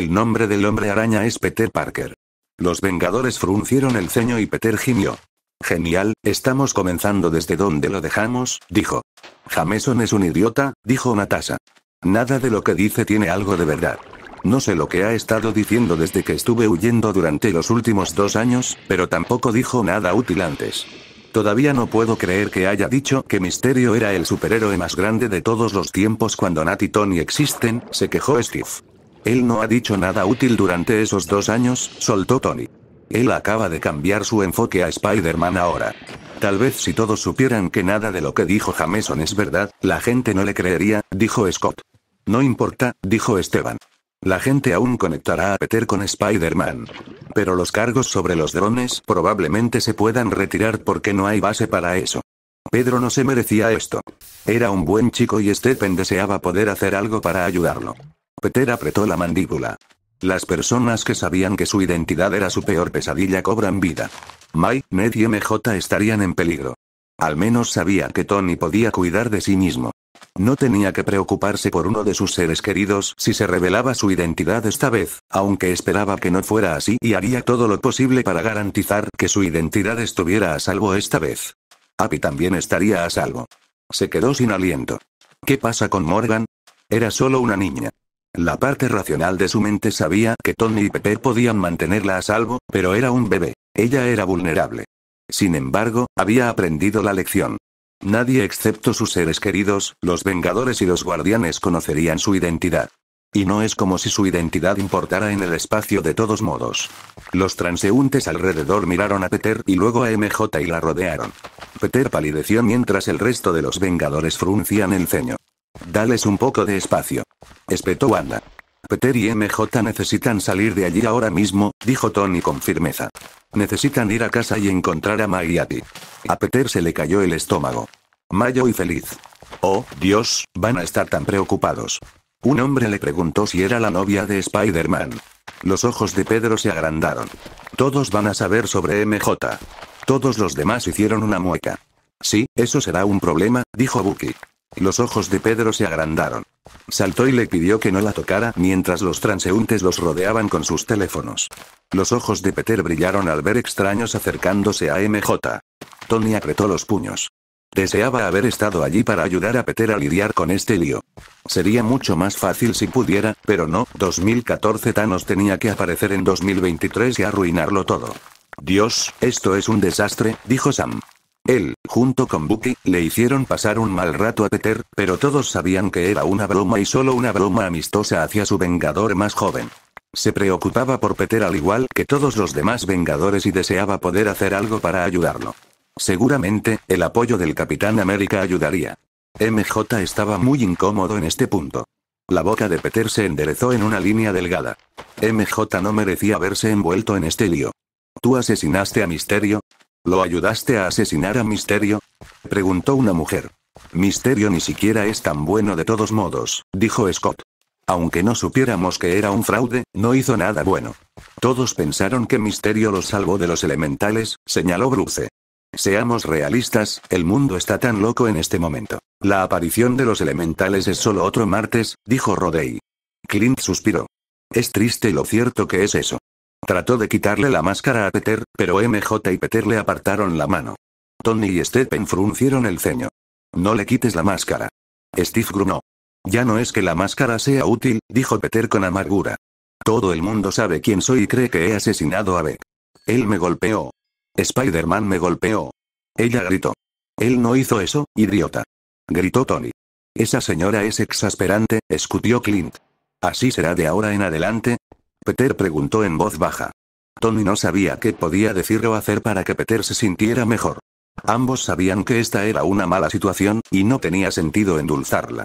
El nombre del hombre araña es Peter Parker. Los Vengadores fruncieron el ceño y Peter gimió. Genial, estamos comenzando desde donde lo dejamos, dijo. Jameson es un idiota, dijo Natasha. Nada de lo que dice tiene algo de verdad. No sé lo que ha estado diciendo desde que estuve huyendo durante los últimos dos años, pero tampoco dijo nada útil antes. Todavía no puedo creer que haya dicho que Misterio era el superhéroe más grande de todos los tiempos cuando Nat y Tony existen, se quejó Steve. Él no ha dicho nada útil durante esos dos años, soltó Tony. Él acaba de cambiar su enfoque a Spider-Man ahora. Tal vez si todos supieran que nada de lo que dijo Jameson es verdad, la gente no le creería, dijo Scott. No importa, dijo Esteban. La gente aún conectará a Peter con Spider-Man. Pero los cargos sobre los drones probablemente se puedan retirar porque no hay base para eso. Pedro no se merecía esto. Era un buen chico y Stephen deseaba poder hacer algo para ayudarlo. Peter apretó la mandíbula. Las personas que sabían que su identidad era su peor pesadilla cobran vida. Mai, Ned y MJ estarían en peligro. Al menos sabía que Tony podía cuidar de sí mismo. No tenía que preocuparse por uno de sus seres queridos si se revelaba su identidad esta vez, aunque esperaba que no fuera así y haría todo lo posible para garantizar que su identidad estuviera a salvo esta vez. Abby también estaría a salvo. Se quedó sin aliento. ¿Qué pasa con Morgan? Era solo una niña. La parte racional de su mente sabía que Tony y Pepe podían mantenerla a salvo, pero era un bebé. Ella era vulnerable. Sin embargo, había aprendido la lección. Nadie excepto sus seres queridos, los Vengadores y los Guardianes conocerían su identidad. Y no es como si su identidad importara en el espacio de todos modos. Los transeúntes alrededor miraron a Peter y luego a MJ y la rodearon. Peter palideció mientras el resto de los Vengadores fruncían el ceño. Dales un poco de espacio. Espetó Wanda. Peter y MJ necesitan salir de allí ahora mismo, dijo Tony con firmeza. Necesitan ir a casa y encontrar a May y a A Peter se le cayó el estómago. Mayo y feliz. Oh, Dios, van a estar tan preocupados. Un hombre le preguntó si era la novia de Spider-Man. Los ojos de Pedro se agrandaron. Todos van a saber sobre MJ. Todos los demás hicieron una mueca. Sí, eso será un problema, dijo Bucky. Los ojos de Pedro se agrandaron. Saltó y le pidió que no la tocara mientras los transeúntes los rodeaban con sus teléfonos. Los ojos de Peter brillaron al ver extraños acercándose a MJ. Tony apretó los puños. Deseaba haber estado allí para ayudar a Peter a lidiar con este lío. Sería mucho más fácil si pudiera, pero no, 2014 Thanos tenía que aparecer en 2023 y arruinarlo todo. Dios, esto es un desastre, dijo Sam. Él, junto con Bucky, le hicieron pasar un mal rato a Peter, pero todos sabían que era una broma y solo una broma amistosa hacia su vengador más joven. Se preocupaba por Peter al igual que todos los demás vengadores y deseaba poder hacer algo para ayudarlo. Seguramente, el apoyo del Capitán América ayudaría. MJ estaba muy incómodo en este punto. La boca de Peter se enderezó en una línea delgada. MJ no merecía verse envuelto en este lío. ¿Tú asesinaste a Misterio? ¿Lo ayudaste a asesinar a Misterio? preguntó una mujer. Misterio ni siquiera es tan bueno de todos modos, dijo Scott. Aunque no supiéramos que era un fraude, no hizo nada bueno. Todos pensaron que Misterio los salvó de los elementales, señaló Bruce. Seamos realistas, el mundo está tan loco en este momento. La aparición de los elementales es solo otro martes, dijo Rodey. Clint suspiró. Es triste lo cierto que es eso. Trató de quitarle la máscara a Peter, pero MJ y Peter le apartaron la mano. Tony y Stephen fruncieron el ceño. No le quites la máscara. Steve grunó. Ya no es que la máscara sea útil, dijo Peter con amargura. Todo el mundo sabe quién soy y cree que he asesinado a Beck. Él me golpeó. Spider-Man me golpeó. Ella gritó. Él no hizo eso, idiota. Gritó Tony. Esa señora es exasperante, escupió Clint. Así será de ahora en adelante, Peter preguntó en voz baja. Tony no sabía qué podía decir o hacer para que Peter se sintiera mejor. Ambos sabían que esta era una mala situación, y no tenía sentido endulzarla.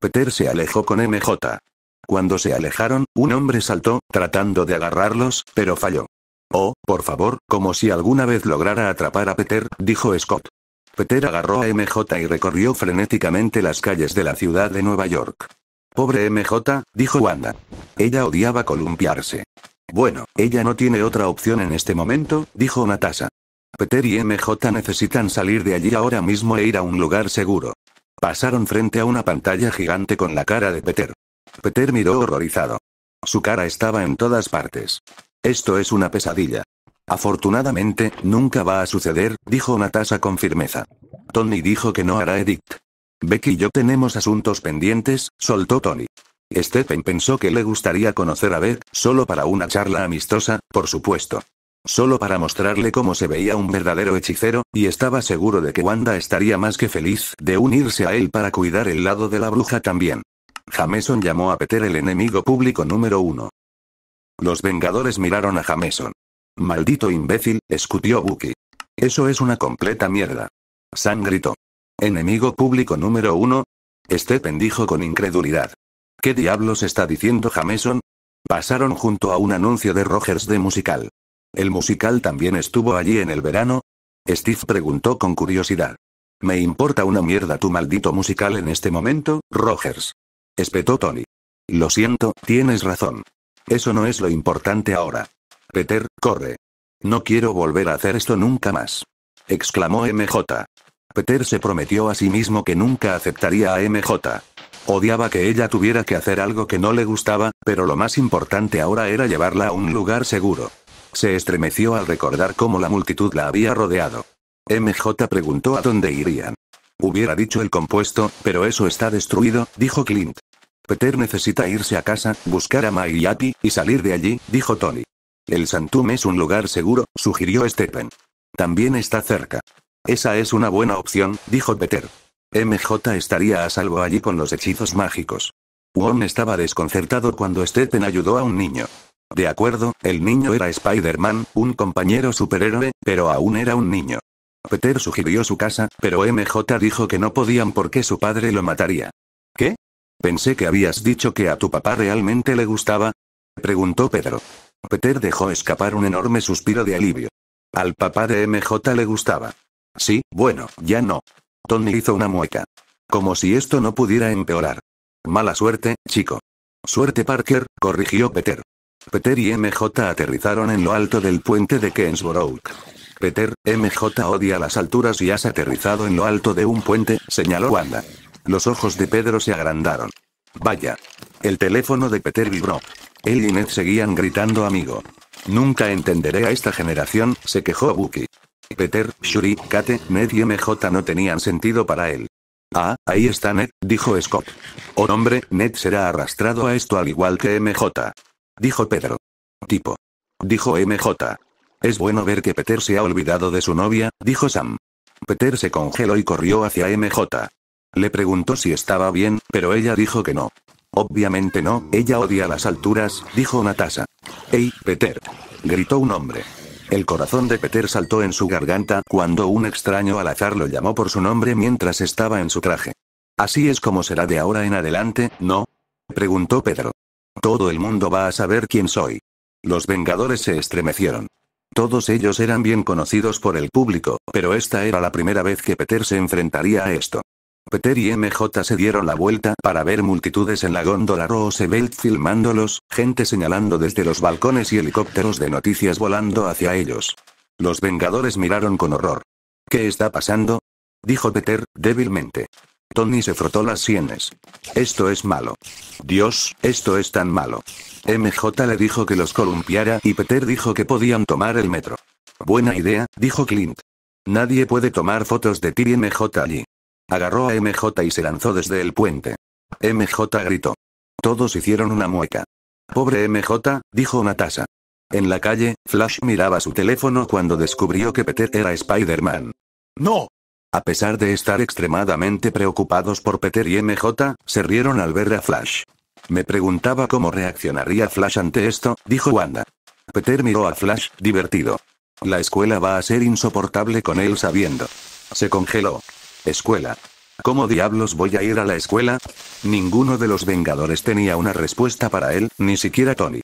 Peter se alejó con MJ. Cuando se alejaron, un hombre saltó, tratando de agarrarlos, pero falló. Oh, por favor, como si alguna vez lograra atrapar a Peter, dijo Scott. Peter agarró a MJ y recorrió frenéticamente las calles de la ciudad de Nueva York. Pobre MJ, dijo Wanda. Ella odiaba columpiarse. Bueno, ella no tiene otra opción en este momento, dijo Natasha. Peter y MJ necesitan salir de allí ahora mismo e ir a un lugar seguro. Pasaron frente a una pantalla gigante con la cara de Peter. Peter miró horrorizado. Su cara estaba en todas partes. Esto es una pesadilla. Afortunadamente, nunca va a suceder, dijo Natasha con firmeza. Tony dijo que no hará Edict. Becky y yo tenemos asuntos pendientes, soltó Tony. Stephen pensó que le gustaría conocer a Beck, solo para una charla amistosa, por supuesto. Solo para mostrarle cómo se veía un verdadero hechicero, y estaba seguro de que Wanda estaría más que feliz de unirse a él para cuidar el lado de la bruja también. Jameson llamó a Peter el enemigo público número uno. Los Vengadores miraron a Jameson. Maldito imbécil, escupió Bucky. Eso es una completa mierda. Sam gritó. Enemigo público número uno. Stephen dijo con incredulidad. ¿Qué diablos está diciendo Jameson? Pasaron junto a un anuncio de Rogers de musical. ¿El musical también estuvo allí en el verano? Steve preguntó con curiosidad. Me importa una mierda tu maldito musical en este momento, Rogers. Espetó Tony. Lo siento, tienes razón. Eso no es lo importante ahora. Peter, corre. No quiero volver a hacer esto nunca más. Exclamó MJ. Peter se prometió a sí mismo que nunca aceptaría a MJ. Odiaba que ella tuviera que hacer algo que no le gustaba, pero lo más importante ahora era llevarla a un lugar seguro. Se estremeció al recordar cómo la multitud la había rodeado. MJ preguntó a dónde irían. Hubiera dicho el compuesto, pero eso está destruido, dijo Clint. Peter necesita irse a casa, buscar a Mai y y salir de allí, dijo Tony. El Santum es un lugar seguro, sugirió Stephen. También está cerca. Esa es una buena opción, dijo Peter. MJ estaría a salvo allí con los hechizos mágicos. Wong estaba desconcertado cuando Stephen ayudó a un niño. De acuerdo, el niño era Spider-Man, un compañero superhéroe, pero aún era un niño. Peter sugirió su casa, pero MJ dijo que no podían porque su padre lo mataría. ¿Qué? Pensé que habías dicho que a tu papá realmente le gustaba. Preguntó Pedro. Peter dejó escapar un enorme suspiro de alivio. Al papá de MJ le gustaba. Sí, bueno, ya no. Tony hizo una mueca. Como si esto no pudiera empeorar. Mala suerte, chico. Suerte Parker, corrigió Peter. Peter y MJ aterrizaron en lo alto del puente de Kensborough. Peter, MJ odia las alturas y has aterrizado en lo alto de un puente, señaló Wanda. Los ojos de Pedro se agrandaron. Vaya. El teléfono de Peter vibró. Él y Ned seguían gritando amigo. Nunca entenderé a esta generación, se quejó Bucky. Peter, Shuri, Kate, Ned y MJ no tenían sentido para él. Ah, ahí está Ned, dijo Scott. Oh hombre, Ned será arrastrado a esto al igual que MJ. Dijo Pedro. Tipo. Dijo MJ. Es bueno ver que Peter se ha olvidado de su novia, dijo Sam. Peter se congeló y corrió hacia MJ. Le preguntó si estaba bien, pero ella dijo que no. Obviamente no, ella odia las alturas, dijo Natasha. ¡Ey, Peter! gritó un hombre. El corazón de Peter saltó en su garganta cuando un extraño al azar lo llamó por su nombre mientras estaba en su traje. Así es como será de ahora en adelante, ¿no? preguntó Pedro. Todo el mundo va a saber quién soy. Los Vengadores se estremecieron. Todos ellos eran bien conocidos por el público, pero esta era la primera vez que Peter se enfrentaría a esto. Peter y MJ se dieron la vuelta para ver multitudes en la góndola Roosevelt filmándolos, gente señalando desde los balcones y helicópteros de noticias volando hacia ellos. Los Vengadores miraron con horror. ¿Qué está pasando? dijo Peter, débilmente. Tony se frotó las sienes. Esto es malo. Dios, esto es tan malo. MJ le dijo que los columpiara y Peter dijo que podían tomar el metro. Buena idea, dijo Clint. Nadie puede tomar fotos de ti y MJ allí. Agarró a MJ y se lanzó desde el puente. MJ gritó. Todos hicieron una mueca. Pobre MJ, dijo Natasha. En la calle, Flash miraba su teléfono cuando descubrió que Peter era Spider-Man. ¡No! A pesar de estar extremadamente preocupados por Peter y MJ, se rieron al ver a Flash. Me preguntaba cómo reaccionaría Flash ante esto, dijo Wanda. Peter miró a Flash, divertido. La escuela va a ser insoportable con él sabiendo. Se congeló. Escuela. ¿Cómo diablos voy a ir a la escuela? Ninguno de los Vengadores tenía una respuesta para él, ni siquiera Tony.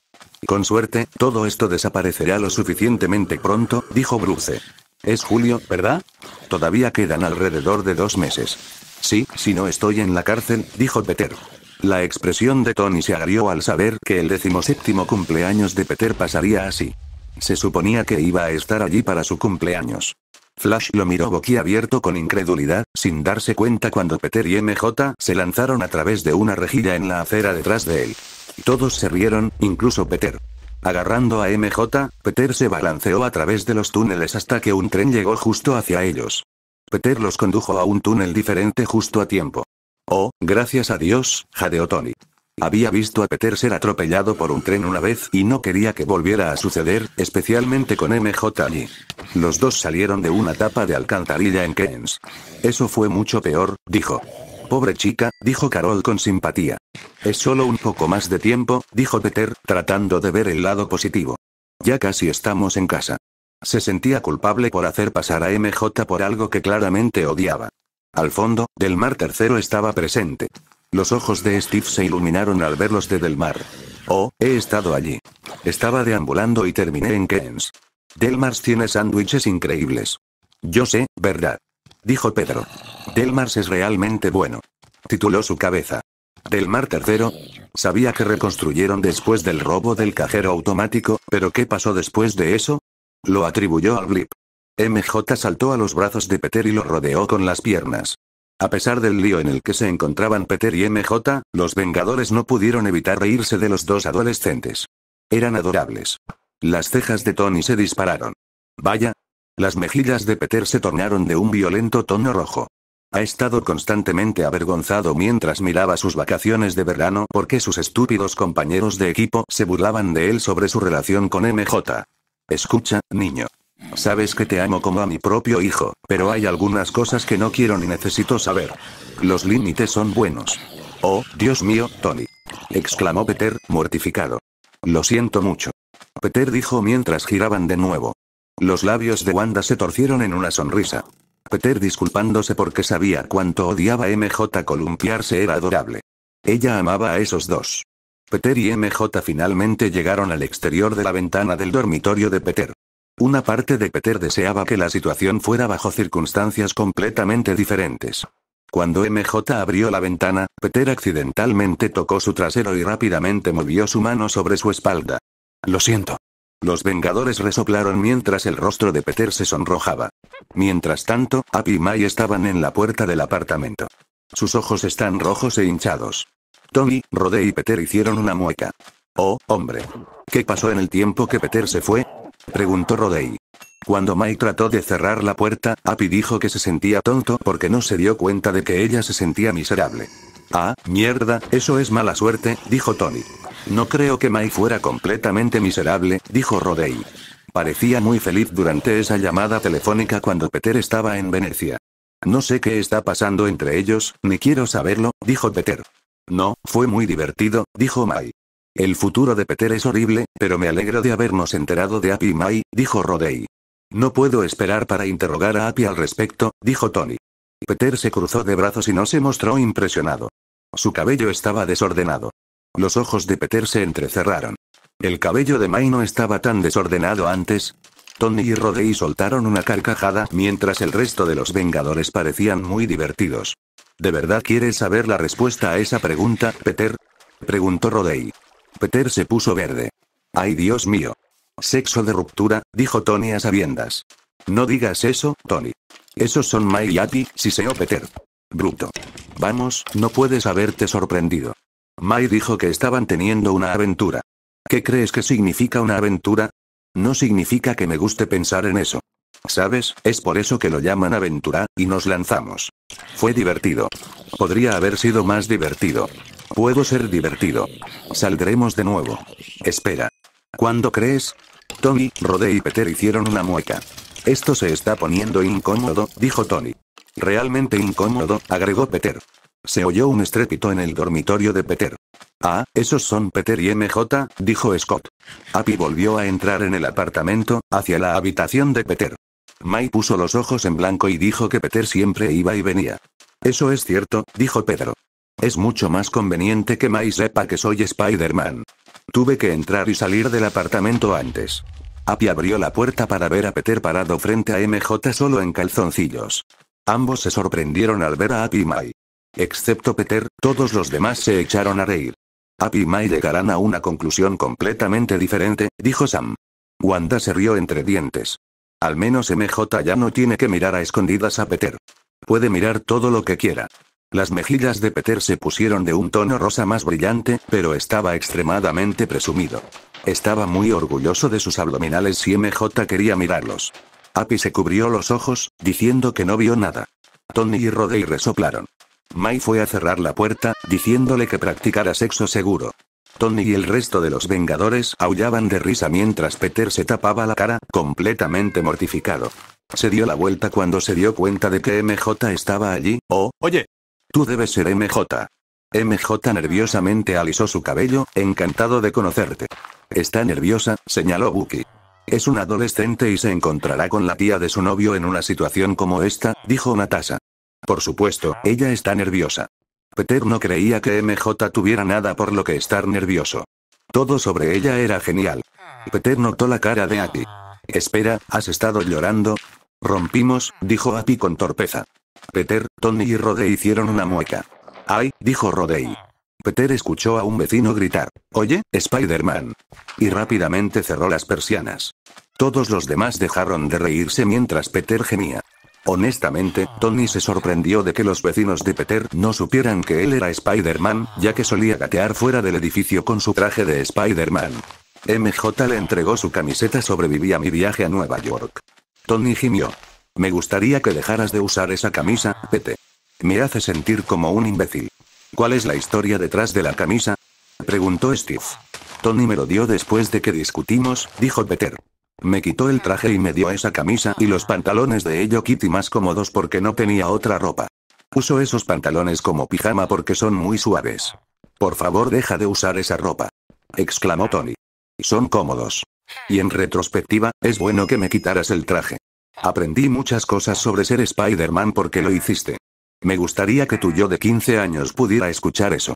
Con suerte, todo esto desaparecerá lo suficientemente pronto, dijo Bruce. Es julio, ¿verdad? Todavía quedan alrededor de dos meses. Sí, si no estoy en la cárcel, dijo Peter. La expresión de Tony se agrió al saber que el decimoséptimo cumpleaños de Peter pasaría así. Se suponía que iba a estar allí para su cumpleaños. Flash lo miró boquiabierto con incredulidad, sin darse cuenta cuando Peter y MJ se lanzaron a través de una rejilla en la acera detrás de él. Todos se rieron, incluso Peter. Agarrando a MJ, Peter se balanceó a través de los túneles hasta que un tren llegó justo hacia ellos. Peter los condujo a un túnel diferente justo a tiempo. Oh, gracias a Dios, jadeó Tony. Había visto a Peter ser atropellado por un tren una vez y no quería que volviera a suceder, especialmente con MJ allí. Los dos salieron de una tapa de alcantarilla en Keynes. Eso fue mucho peor, dijo. Pobre chica, dijo Carol con simpatía. Es solo un poco más de tiempo, dijo Peter, tratando de ver el lado positivo. Ya casi estamos en casa. Se sentía culpable por hacer pasar a MJ por algo que claramente odiaba. Al fondo, del mar tercero estaba presente. Los ojos de Steve se iluminaron al ver los de Delmar. Oh, he estado allí. Estaba deambulando y terminé en Keynes. Delmar tiene sándwiches increíbles. Yo sé, ¿verdad? Dijo Pedro. Delmar es realmente bueno. Tituló su cabeza. Delmar tercero. Sabía que reconstruyeron después del robo del cajero automático, pero ¿qué pasó después de eso? Lo atribuyó al blip. MJ saltó a los brazos de Peter y lo rodeó con las piernas. A pesar del lío en el que se encontraban Peter y MJ, los Vengadores no pudieron evitar reírse de los dos adolescentes. Eran adorables. Las cejas de Tony se dispararon. Vaya. Las mejillas de Peter se tornaron de un violento tono rojo. Ha estado constantemente avergonzado mientras miraba sus vacaciones de verano porque sus estúpidos compañeros de equipo se burlaban de él sobre su relación con MJ. Escucha, niño. Sabes que te amo como a mi propio hijo, pero hay algunas cosas que no quiero ni necesito saber. Los límites son buenos. Oh, Dios mío, Tony. exclamó Peter, mortificado. Lo siento mucho. Peter dijo mientras giraban de nuevo. Los labios de Wanda se torcieron en una sonrisa. Peter disculpándose porque sabía cuánto odiaba a MJ columpiarse era adorable. Ella amaba a esos dos. Peter y MJ finalmente llegaron al exterior de la ventana del dormitorio de Peter. Una parte de Peter deseaba que la situación fuera bajo circunstancias completamente diferentes. Cuando MJ abrió la ventana, Peter accidentalmente tocó su trasero y rápidamente movió su mano sobre su espalda. Lo siento. Los Vengadores resoplaron mientras el rostro de Peter se sonrojaba. Mientras tanto, Abby y Mai estaban en la puerta del apartamento. Sus ojos están rojos e hinchados. Tony, Rodé y Peter hicieron una mueca. Oh, hombre. ¿Qué pasó en el tiempo que Peter se fue? Preguntó Rodey. Cuando Mai trató de cerrar la puerta, Api dijo que se sentía tonto porque no se dio cuenta de que ella se sentía miserable. Ah, mierda, eso es mala suerte, dijo Tony. No creo que Mai fuera completamente miserable, dijo Rodey. Parecía muy feliz durante esa llamada telefónica cuando Peter estaba en Venecia. No sé qué está pasando entre ellos, ni quiero saberlo, dijo Peter. No, fue muy divertido, dijo Mai. El futuro de Peter es horrible, pero me alegro de habernos enterado de Appy y Mai, dijo Rodey. No puedo esperar para interrogar a Appy al respecto, dijo Tony. Peter se cruzó de brazos y no se mostró impresionado. Su cabello estaba desordenado. Los ojos de Peter se entrecerraron. El cabello de Mai no estaba tan desordenado antes. Tony y Rodey soltaron una carcajada mientras el resto de los Vengadores parecían muy divertidos. ¿De verdad quieres saber la respuesta a esa pregunta, Peter? preguntó Rodey. Peter se puso verde. ¡Ay Dios mío! Sexo de ruptura, dijo Tony a sabiendas. No digas eso, Tony. Esos son Mai y Ati, siseó Peter. Bruto. Vamos, no puedes haberte sorprendido. Mai dijo que estaban teniendo una aventura. ¿Qué crees que significa una aventura? No significa que me guste pensar en eso. ¿Sabes? Es por eso que lo llaman aventura, y nos lanzamos. Fue divertido. Podría haber sido más divertido. Puedo ser divertido. Saldremos de nuevo. Espera. ¿Cuándo crees? Tony, Rodé y Peter hicieron una mueca. Esto se está poniendo incómodo, dijo Tony. Realmente incómodo, agregó Peter. Se oyó un estrépito en el dormitorio de Peter. Ah, esos son Peter y MJ, dijo Scott. Happy volvió a entrar en el apartamento, hacia la habitación de Peter. Mai puso los ojos en blanco y dijo que Peter siempre iba y venía. Eso es cierto, dijo Pedro. Es mucho más conveniente que Mai sepa que soy Spider-Man. Tuve que entrar y salir del apartamento antes. Api abrió la puerta para ver a Peter parado frente a MJ solo en calzoncillos. Ambos se sorprendieron al ver a Api y Mai. Excepto Peter, todos los demás se echaron a reír. api y Mai llegarán a una conclusión completamente diferente, dijo Sam. Wanda se rió entre dientes. Al menos MJ ya no tiene que mirar a escondidas a Peter. Puede mirar todo lo que quiera. Las mejillas de Peter se pusieron de un tono rosa más brillante, pero estaba extremadamente presumido. Estaba muy orgulloso de sus abdominales y MJ quería mirarlos. Api se cubrió los ojos, diciendo que no vio nada. Tony y Rodey resoplaron. Mai fue a cerrar la puerta, diciéndole que practicara sexo seguro. Tony y el resto de los Vengadores aullaban de risa mientras Peter se tapaba la cara, completamente mortificado. Se dio la vuelta cuando se dio cuenta de que MJ estaba allí, oh, oye, Tú debes ser MJ. MJ nerviosamente alisó su cabello, encantado de conocerte. Está nerviosa, señaló Buki. Es un adolescente y se encontrará con la tía de su novio en una situación como esta, dijo Natasha. Por supuesto, ella está nerviosa. Peter no creía que MJ tuviera nada por lo que estar nervioso. Todo sobre ella era genial. Peter notó la cara de Api. Espera, ¿has estado llorando? Rompimos, dijo Api con torpeza. Peter, Tony y Rodé hicieron una mueca. ¡Ay! dijo Rodey. Peter escuchó a un vecino gritar, Oye, Spider-Man. Y rápidamente cerró las persianas. Todos los demás dejaron de reírse mientras Peter gemía. Honestamente, Tony se sorprendió de que los vecinos de Peter no supieran que él era Spider-Man, ya que solía gatear fuera del edificio con su traje de Spider-Man. MJ le entregó su camiseta Sobreviví a mi viaje a Nueva York. Tony gimió. Me gustaría que dejaras de usar esa camisa, Pete. Me hace sentir como un imbécil. ¿Cuál es la historia detrás de la camisa? Preguntó Steve. Tony me lo dio después de que discutimos, dijo Peter. Me quitó el traje y me dio esa camisa y los pantalones de Ello Kitty más cómodos porque no tenía otra ropa. Uso esos pantalones como pijama porque son muy suaves. Por favor, deja de usar esa ropa. Exclamó Tony. Son cómodos. Y en retrospectiva, es bueno que me quitaras el traje. Aprendí muchas cosas sobre ser Spider-Man porque lo hiciste. Me gustaría que tu yo de 15 años pudiera escuchar eso.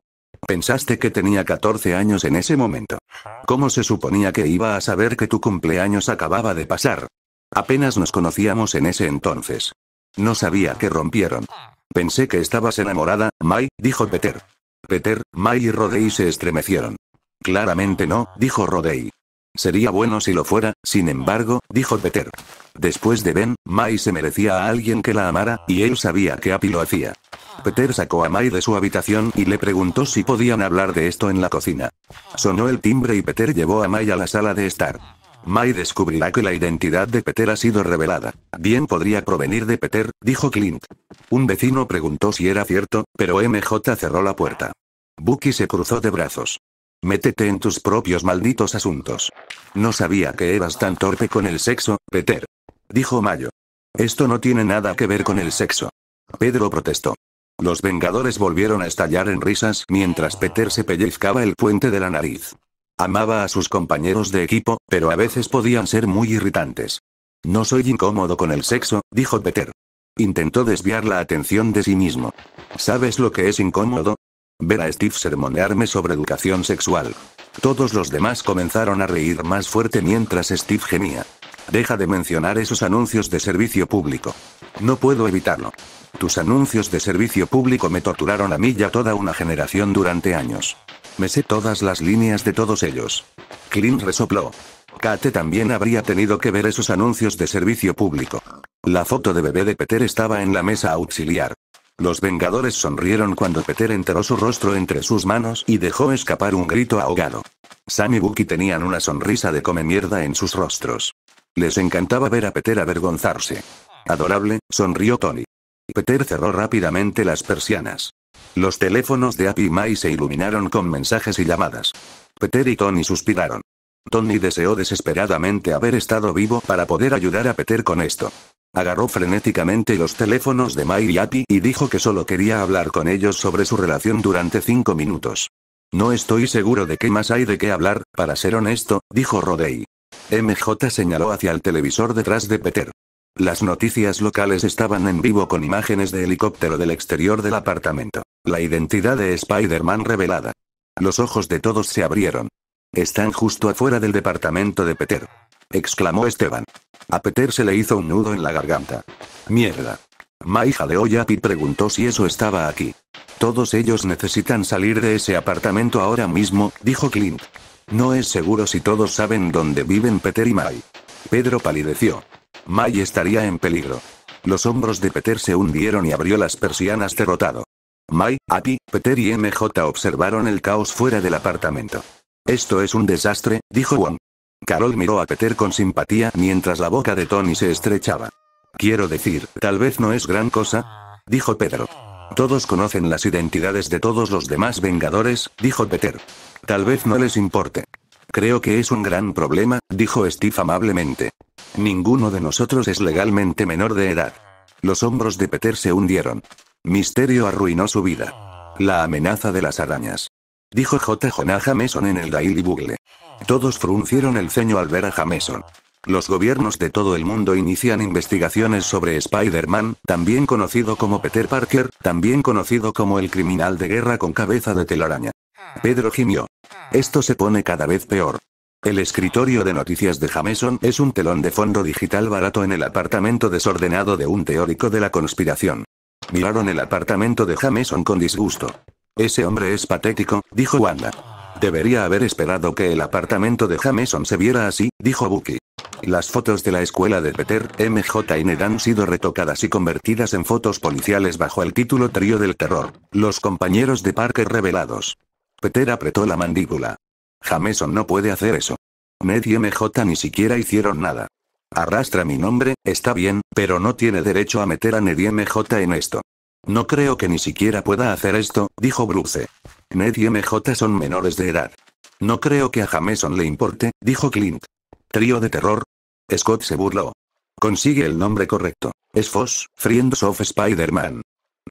Pensaste que tenía 14 años en ese momento. ¿Cómo se suponía que iba a saber que tu cumpleaños acababa de pasar? Apenas nos conocíamos en ese entonces. No sabía que rompieron. Pensé que estabas enamorada, Mai, dijo Peter. Peter, May y Rodey se estremecieron. Claramente no, dijo Rodey. Sería bueno si lo fuera, sin embargo, dijo Peter. Después de Ben, Mai se merecía a alguien que la amara, y él sabía que Api lo hacía. Peter sacó a Mai de su habitación y le preguntó si podían hablar de esto en la cocina. Sonó el timbre y Peter llevó a Mai a la sala de estar. Mai descubrirá que la identidad de Peter ha sido revelada. Bien podría provenir de Peter, dijo Clint. Un vecino preguntó si era cierto, pero MJ cerró la puerta. Bucky se cruzó de brazos. Métete en tus propios malditos asuntos. No sabía que eras tan torpe con el sexo, Peter. Dijo Mayo. Esto no tiene nada que ver con el sexo. Pedro protestó. Los Vengadores volvieron a estallar en risas mientras Peter se pellizcaba el puente de la nariz. Amaba a sus compañeros de equipo, pero a veces podían ser muy irritantes. No soy incómodo con el sexo, dijo Peter. Intentó desviar la atención de sí mismo. ¿Sabes lo que es incómodo? Ver a Steve sermonearme sobre educación sexual. Todos los demás comenzaron a reír más fuerte mientras Steve gemía. Deja de mencionar esos anuncios de servicio público. No puedo evitarlo. Tus anuncios de servicio público me torturaron a mí y a toda una generación durante años. Me sé todas las líneas de todos ellos. Clint resopló. Kate también habría tenido que ver esos anuncios de servicio público. La foto de bebé de Peter estaba en la mesa auxiliar. Los Vengadores sonrieron cuando Peter enteró su rostro entre sus manos y dejó escapar un grito ahogado. Sam y Bucky tenían una sonrisa de come mierda en sus rostros. Les encantaba ver a Peter avergonzarse. Adorable, sonrió Tony. Peter cerró rápidamente las persianas. Los teléfonos de Happy y Mai se iluminaron con mensajes y llamadas. Peter y Tony suspiraron. Tony deseó desesperadamente haber estado vivo para poder ayudar a Peter con esto. Agarró frenéticamente los teléfonos de Mai y Api y dijo que solo quería hablar con ellos sobre su relación durante cinco minutos. No estoy seguro de qué más hay de qué hablar, para ser honesto, dijo Rodey. MJ señaló hacia el televisor detrás de Peter. Las noticias locales estaban en vivo con imágenes de helicóptero del exterior del apartamento. La identidad de Spider-Man revelada. Los ojos de todos se abrieron. Están justo afuera del departamento de Peter exclamó Esteban. A Peter se le hizo un nudo en la garganta. Mierda. Mai jaleó y Api preguntó si eso estaba aquí. Todos ellos necesitan salir de ese apartamento ahora mismo, dijo Clint. No es seguro si todos saben dónde viven Peter y Mai. Pedro palideció. Mai estaría en peligro. Los hombros de Peter se hundieron y abrió las persianas derrotado. Mai, Api, Peter y MJ observaron el caos fuera del apartamento. Esto es un desastre, dijo Wong. Carol miró a Peter con simpatía mientras la boca de Tony se estrechaba. Quiero decir, tal vez no es gran cosa, dijo Pedro. Todos conocen las identidades de todos los demás Vengadores, dijo Peter. Tal vez no les importe. Creo que es un gran problema, dijo Steve amablemente. Ninguno de nosotros es legalmente menor de edad. Los hombros de Peter se hundieron. Misterio arruinó su vida. La amenaza de las arañas. Dijo J. Jonah Jameson en el Daily Bugle. Todos fruncieron el ceño al ver a Jameson. Los gobiernos de todo el mundo inician investigaciones sobre Spider-Man, también conocido como Peter Parker, también conocido como el criminal de guerra con cabeza de telaraña. Pedro gimió. Esto se pone cada vez peor. El escritorio de noticias de Jameson es un telón de fondo digital barato en el apartamento desordenado de un teórico de la conspiración. Miraron el apartamento de Jameson con disgusto. Ese hombre es patético, dijo Wanda. Debería haber esperado que el apartamento de Jameson se viera así, dijo Bucky. Las fotos de la escuela de Peter, MJ y Ned han sido retocadas y convertidas en fotos policiales bajo el título Trío del Terror. Los compañeros de Parker revelados. Peter apretó la mandíbula. Jameson no puede hacer eso. Ned y MJ ni siquiera hicieron nada. Arrastra mi nombre, está bien, pero no tiene derecho a meter a Ned y MJ en esto. No creo que ni siquiera pueda hacer esto, dijo Bruce. Ned y MJ son menores de edad. No creo que a Jameson le importe, dijo Clint. ¿Trío de terror? Scott se burló. Consigue el nombre correcto. Es Foss, Friends of Spider-Man.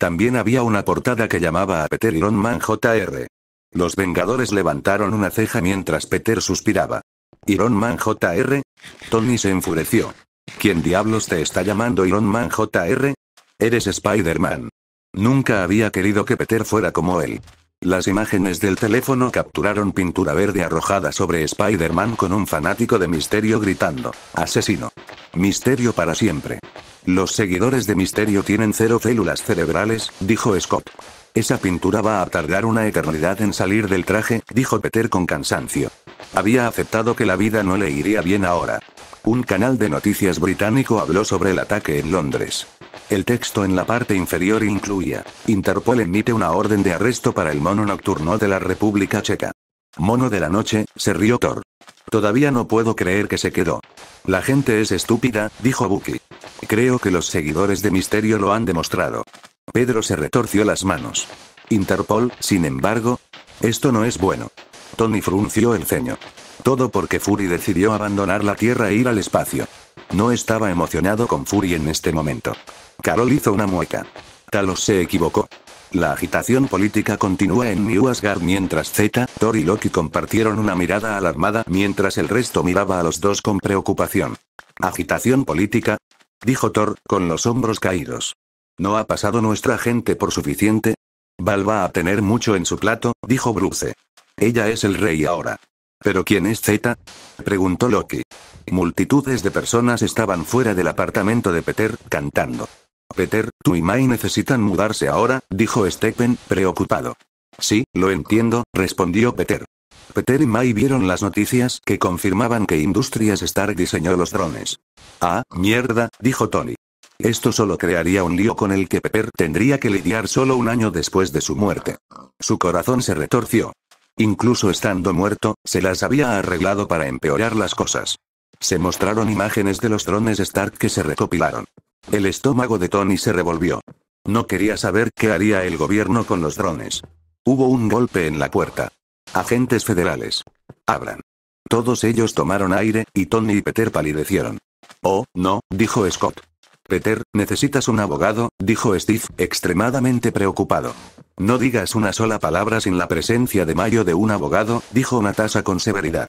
También había una portada que llamaba a Peter Iron Man Jr. Los Vengadores levantaron una ceja mientras Peter suspiraba. ¿Iron Man Jr.? Tony se enfureció. ¿Quién diablos te está llamando Iron Man Jr.? Eres Spider-Man. Nunca había querido que Peter fuera como él. Las imágenes del teléfono capturaron pintura verde arrojada sobre Spider-Man con un fanático de Misterio gritando, asesino. Misterio para siempre. Los seguidores de Misterio tienen cero células cerebrales, dijo Scott. Esa pintura va a tardar una eternidad en salir del traje, dijo Peter con cansancio. Había aceptado que la vida no le iría bien ahora. Un canal de noticias británico habló sobre el ataque en Londres. El texto en la parte inferior incluía, Interpol emite una orden de arresto para el mono nocturno de la República Checa. Mono de la noche, se rió Thor. Todavía no puedo creer que se quedó. La gente es estúpida, dijo Bucky. Creo que los seguidores de Misterio lo han demostrado. Pedro se retorció las manos. Interpol, sin embargo. Esto no es bueno. Tony frunció el ceño. Todo porque Fury decidió abandonar la Tierra e ir al espacio. No estaba emocionado con Fury en este momento. Carol hizo una mueca. Talos se equivocó. La agitación política continúa en New Asgard mientras Z, Thor y Loki compartieron una mirada alarmada mientras el resto miraba a los dos con preocupación. ¿Agitación política? Dijo Thor, con los hombros caídos. ¿No ha pasado nuestra gente por suficiente? Val va a tener mucho en su plato, dijo Bruce. Ella es el rey ahora. ¿Pero quién es Zeta? Preguntó Loki. Multitudes de personas estaban fuera del apartamento de Peter, cantando. Peter, tú y Mai necesitan mudarse ahora, dijo Stephen, preocupado. Sí, lo entiendo, respondió Peter. Peter y Mai vieron las noticias que confirmaban que Industrias Star diseñó los drones. Ah, mierda, dijo Tony. Esto solo crearía un lío con el que Pepper tendría que lidiar solo un año después de su muerte. Su corazón se retorció. Incluso estando muerto, se las había arreglado para empeorar las cosas. Se mostraron imágenes de los drones Stark que se recopilaron. El estómago de Tony se revolvió. No quería saber qué haría el gobierno con los drones. Hubo un golpe en la puerta. Agentes federales. Abran. Todos ellos tomaron aire, y Tony y Peter palidecieron. Oh, no, dijo Scott. Peter, necesitas un abogado, dijo Steve, extremadamente preocupado. No digas una sola palabra sin la presencia de Mayo de un abogado, dijo Natasha con severidad.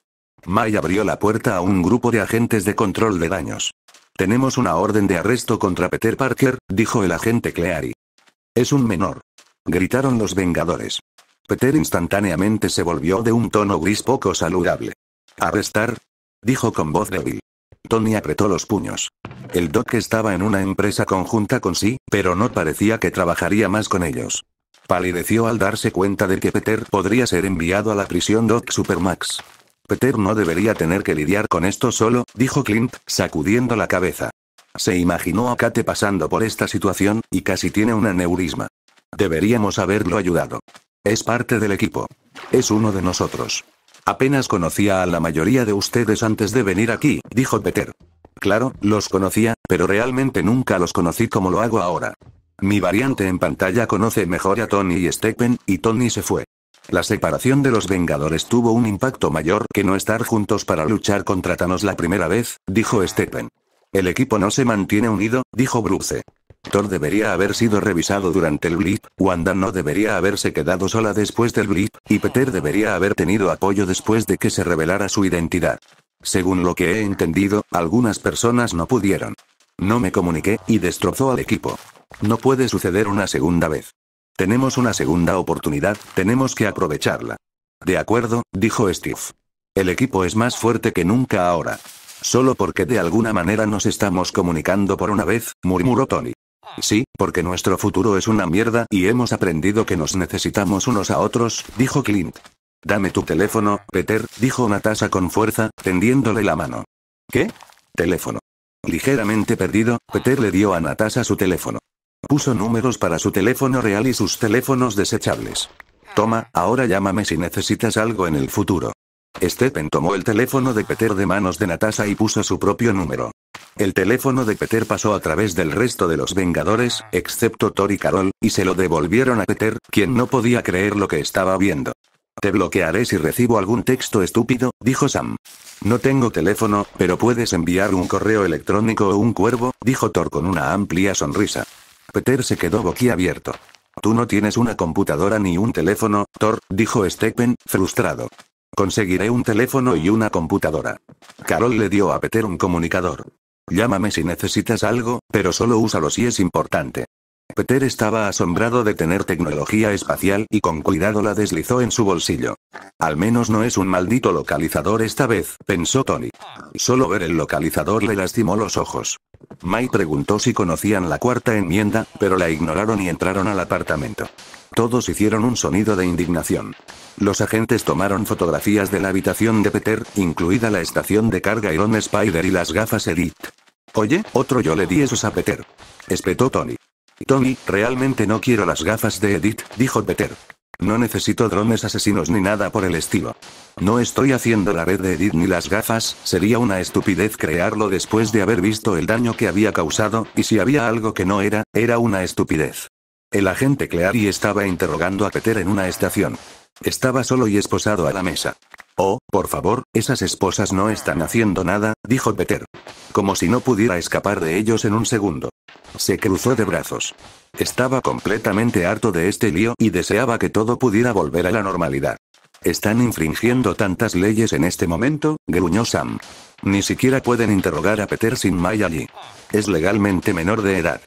May abrió la puerta a un grupo de agentes de control de daños. Tenemos una orden de arresto contra Peter Parker, dijo el agente Cleary. Es un menor. Gritaron los Vengadores. Peter instantáneamente se volvió de un tono gris poco saludable. ¿Arrestar? dijo con voz débil. Tony apretó los puños. El Doc estaba en una empresa conjunta con sí, pero no parecía que trabajaría más con ellos. Palideció al darse cuenta de que Peter podría ser enviado a la prisión Doc Supermax. Peter no debería tener que lidiar con esto solo, dijo Clint, sacudiendo la cabeza. Se imaginó a Kate pasando por esta situación, y casi tiene un aneurisma. Deberíamos haberlo ayudado. Es parte del equipo. Es uno de nosotros. Apenas conocía a la mayoría de ustedes antes de venir aquí, dijo Peter. Claro, los conocía, pero realmente nunca los conocí como lo hago ahora. Mi variante en pantalla conoce mejor a Tony y Steppen, y Tony se fue. La separación de los Vengadores tuvo un impacto mayor que no estar juntos para luchar contra Thanos la primera vez, dijo Steppen. El equipo no se mantiene unido, dijo Bruce. Thor debería haber sido revisado durante el blip, Wanda no debería haberse quedado sola después del blip, y Peter debería haber tenido apoyo después de que se revelara su identidad. Según lo que he entendido, algunas personas no pudieron. No me comuniqué, y destrozó al equipo. No puede suceder una segunda vez. Tenemos una segunda oportunidad, tenemos que aprovecharla. De acuerdo, dijo Steve. El equipo es más fuerte que nunca ahora. Solo porque de alguna manera nos estamos comunicando por una vez, murmuró Tony. Sí, porque nuestro futuro es una mierda y hemos aprendido que nos necesitamos unos a otros, dijo Clint. Dame tu teléfono, Peter, dijo Natasha con fuerza, tendiéndole la mano. ¿Qué? Teléfono. Ligeramente perdido, Peter le dio a Natasha su teléfono. Puso números para su teléfono real y sus teléfonos desechables. Toma, ahora llámame si necesitas algo en el futuro. Stephen tomó el teléfono de Peter de manos de Natasha y puso su propio número. El teléfono de Peter pasó a través del resto de los Vengadores, excepto Thor y Carol, y se lo devolvieron a Peter, quien no podía creer lo que estaba viendo. Te bloquearé si recibo algún texto estúpido, dijo Sam. No tengo teléfono, pero puedes enviar un correo electrónico o un cuervo, dijo Thor con una amplia sonrisa. Peter se quedó boquiabierto. Tú no tienes una computadora ni un teléfono, Thor, dijo Steppen, frustrado. Conseguiré un teléfono y una computadora. Carol le dio a Peter un comunicador. Llámame si necesitas algo, pero solo úsalo si es importante. Peter estaba asombrado de tener tecnología espacial y con cuidado la deslizó en su bolsillo. Al menos no es un maldito localizador esta vez, pensó Tony. Solo ver el localizador le lastimó los ojos. Mai preguntó si conocían la cuarta enmienda, pero la ignoraron y entraron al apartamento. Todos hicieron un sonido de indignación. Los agentes tomaron fotografías de la habitación de Peter, incluida la estación de carga Iron Spider y las gafas Edith. Oye, otro yo le di esos a Peter. Espetó Tony. Tommy, realmente no quiero las gafas de Edith, dijo Peter. No necesito drones asesinos ni nada por el estilo. No estoy haciendo la red de Edith ni las gafas, sería una estupidez crearlo después de haber visto el daño que había causado, y si había algo que no era, era una estupidez. El agente Cleary estaba interrogando a Peter en una estación. Estaba solo y esposado a la mesa. Oh, por favor, esas esposas no están haciendo nada, dijo Peter. Como si no pudiera escapar de ellos en un segundo. Se cruzó de brazos. Estaba completamente harto de este lío y deseaba que todo pudiera volver a la normalidad. Están infringiendo tantas leyes en este momento, gruñó Sam. Ni siquiera pueden interrogar a Peter sin May allí. Es legalmente menor de edad.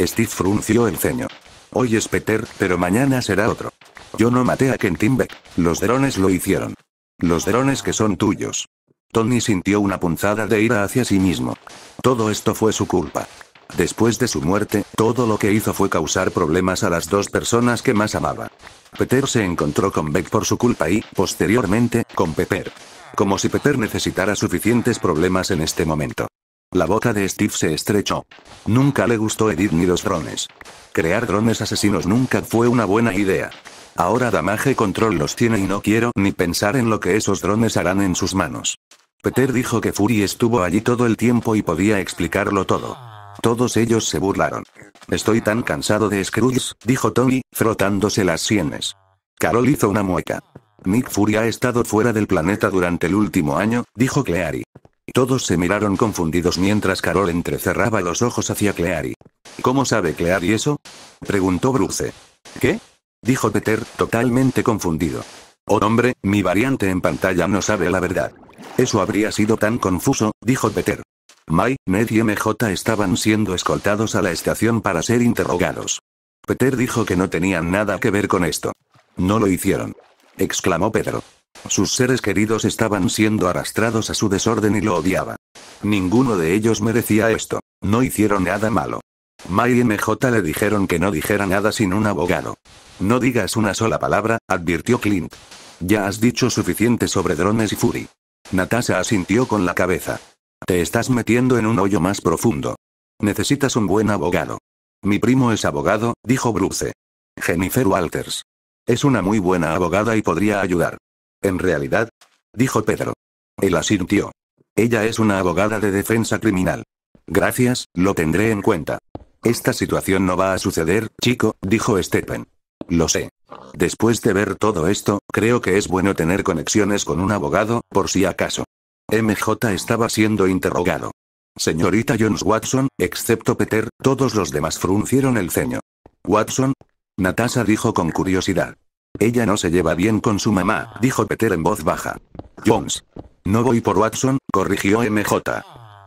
Steve frunció el ceño. Hoy es Peter, pero mañana será otro. Yo no maté a Kentinbeck, Los drones lo hicieron. Los drones que son tuyos. Tony sintió una punzada de ira hacia sí mismo. Todo esto fue su culpa. Después de su muerte, todo lo que hizo fue causar problemas a las dos personas que más amaba. Peter se encontró con Beck por su culpa y, posteriormente, con Pepper. Como si Pepper necesitara suficientes problemas en este momento. La boca de Steve se estrechó. Nunca le gustó Edith ni los drones. Crear drones asesinos nunca fue una buena idea. Ahora Damage Control los tiene y no quiero ni pensar en lo que esos drones harán en sus manos. Peter dijo que Fury estuvo allí todo el tiempo y podía explicarlo todo. Todos ellos se burlaron. Estoy tan cansado de Scrooge, dijo Tony, frotándose las sienes. Carol hizo una mueca. Nick Fury ha estado fuera del planeta durante el último año, dijo Cleary. Todos se miraron confundidos mientras Carol entrecerraba los ojos hacia Cleary. ¿Cómo sabe Cleary eso? preguntó Bruce. ¿Qué? dijo Peter, totalmente confundido. Oh hombre, mi variante en pantalla no sabe la verdad. Eso habría sido tan confuso, dijo Peter. May, Ned y MJ estaban siendo escoltados a la estación para ser interrogados. Peter dijo que no tenían nada que ver con esto. No lo hicieron. Exclamó Pedro. Sus seres queridos estaban siendo arrastrados a su desorden y lo odiaba. Ninguno de ellos merecía esto. No hicieron nada malo. May y MJ le dijeron que no dijera nada sin un abogado. No digas una sola palabra, advirtió Clint. Ya has dicho suficiente sobre drones y Fury. Natasha asintió con la cabeza. Te estás metiendo en un hoyo más profundo. Necesitas un buen abogado. Mi primo es abogado, dijo Bruce. Jennifer Walters. Es una muy buena abogada y podría ayudar. En realidad, dijo Pedro. Él asintió. Ella es una abogada de defensa criminal. Gracias, lo tendré en cuenta. Esta situación no va a suceder, chico, dijo Stephen. Lo sé. Después de ver todo esto, creo que es bueno tener conexiones con un abogado, por si acaso. MJ estaba siendo interrogado. Señorita Jones Watson, excepto Peter, todos los demás fruncieron el ceño. Watson? Natasha dijo con curiosidad. Ella no se lleva bien con su mamá, dijo Peter en voz baja. Jones. No voy por Watson, corrigió MJ.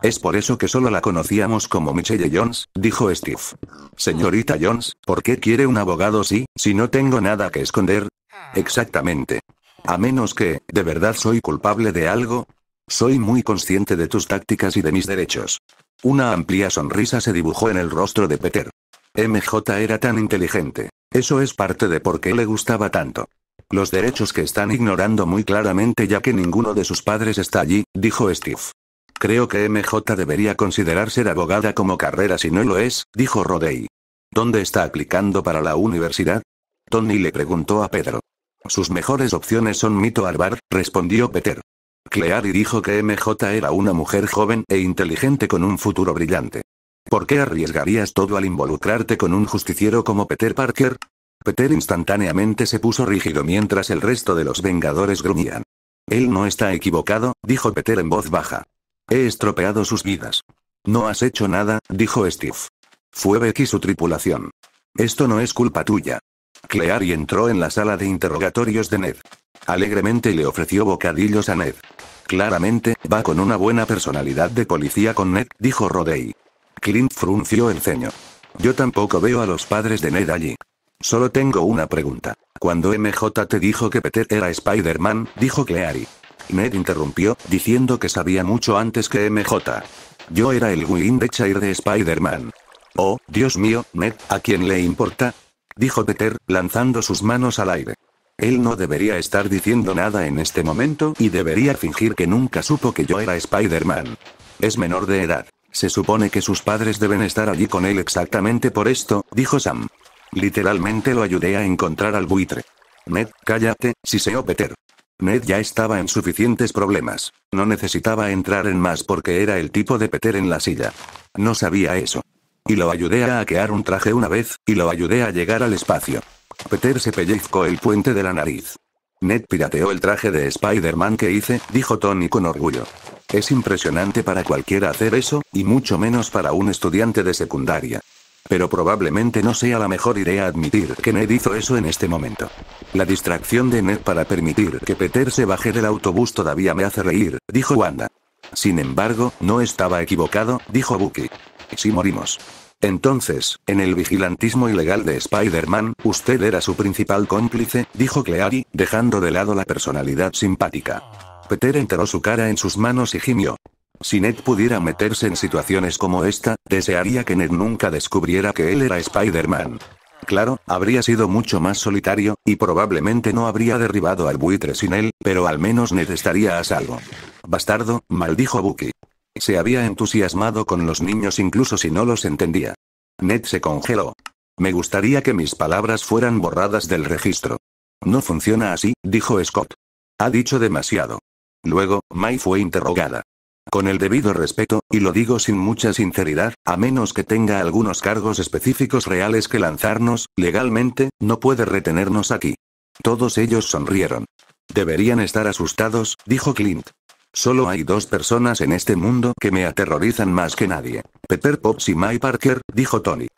Es por eso que solo la conocíamos como Michelle Jones, dijo Steve. Señorita Jones, ¿por qué quiere un abogado si, si no tengo nada que esconder? Exactamente. A menos que, de verdad soy culpable de algo. Soy muy consciente de tus tácticas y de mis derechos. Una amplia sonrisa se dibujó en el rostro de Peter. MJ era tan inteligente. Eso es parte de por qué le gustaba tanto. Los derechos que están ignorando muy claramente ya que ninguno de sus padres está allí, dijo Steve. Creo que MJ debería considerar ser abogada como carrera si no lo es, dijo Rodey. ¿Dónde está aplicando para la universidad? Tony le preguntó a Pedro. Sus mejores opciones son Mito Harvard, respondió Peter. Cleary dijo que MJ era una mujer joven e inteligente con un futuro brillante. ¿Por qué arriesgarías todo al involucrarte con un justiciero como Peter Parker? Peter instantáneamente se puso rígido mientras el resto de los Vengadores gruñían. Él no está equivocado, dijo Peter en voz baja. He estropeado sus vidas. No has hecho nada, dijo Steve. Fue Becky su tripulación. Esto no es culpa tuya. Cleary entró en la sala de interrogatorios de Ned. Alegremente le ofreció bocadillos a Ned. Claramente, va con una buena personalidad de policía con Ned, dijo Rodey. Clint frunció el ceño. Yo tampoco veo a los padres de Ned allí. Solo tengo una pregunta. Cuando MJ te dijo que Peter era Spider-Man, dijo Cleary. Ned interrumpió, diciendo que sabía mucho antes que MJ. Yo era el Win de Chair de Spider-Man. Oh, Dios mío, Ned, ¿a quién le importa? Dijo Peter, lanzando sus manos al aire. Él no debería estar diciendo nada en este momento y debería fingir que nunca supo que yo era Spider-Man. Es menor de edad. Se supone que sus padres deben estar allí con él exactamente por esto, dijo Sam. Literalmente lo ayudé a encontrar al buitre. Ned, cállate, si o Peter. Ned ya estaba en suficientes problemas. No necesitaba entrar en más porque era el tipo de Peter en la silla. No sabía eso. Y lo ayudé a hackear un traje una vez, y lo ayudé a llegar al espacio. Peter se pellizcó el puente de la nariz. Ned pirateó el traje de Spider-Man que hice, dijo Tony con orgullo. Es impresionante para cualquiera hacer eso, y mucho menos para un estudiante de secundaria. Pero probablemente no sea la mejor idea admitir que Ned hizo eso en este momento. La distracción de Ned para permitir que Peter se baje del autobús todavía me hace reír, dijo Wanda. Sin embargo, no estaba equivocado, dijo Bucky. Si morimos. Entonces, en el vigilantismo ilegal de Spider-Man, usted era su principal cómplice, dijo Cleary, dejando de lado la personalidad simpática. Peter enteró su cara en sus manos y gimió. Si Ned pudiera meterse en situaciones como esta, desearía que Ned nunca descubriera que él era Spider-Man. Claro, habría sido mucho más solitario, y probablemente no habría derribado al buitre sin él, pero al menos Ned estaría a salvo. Bastardo, maldijo Bucky. Se había entusiasmado con los niños incluso si no los entendía. Ned se congeló. Me gustaría que mis palabras fueran borradas del registro. No funciona así, dijo Scott. Ha dicho demasiado. Luego, Mai fue interrogada. Con el debido respeto, y lo digo sin mucha sinceridad, a menos que tenga algunos cargos específicos reales que lanzarnos, legalmente, no puede retenernos aquí. Todos ellos sonrieron. Deberían estar asustados, dijo Clint. Solo hay dos personas en este mundo que me aterrorizan más que nadie. Pepper Pops y Mike Parker, dijo Tony.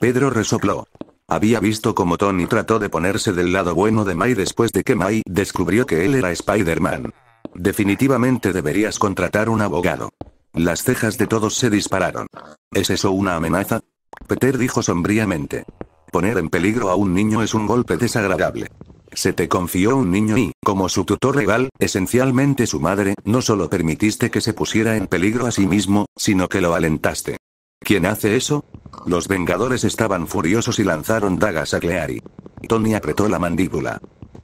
Pedro resopló. Había visto cómo Tony trató de ponerse del lado bueno de May después de que Mai descubrió que él era Spider-Man. Definitivamente deberías contratar un abogado. Las cejas de todos se dispararon. ¿Es eso una amenaza? Peter dijo sombríamente. Poner en peligro a un niño es un golpe desagradable. Se te confió un niño y, como su tutor rival, esencialmente su madre, no solo permitiste que se pusiera en peligro a sí mismo, sino que lo alentaste. ¿Quién hace eso? Los Vengadores estaban furiosos y lanzaron dagas a Cleary. Tony apretó la mandíbula.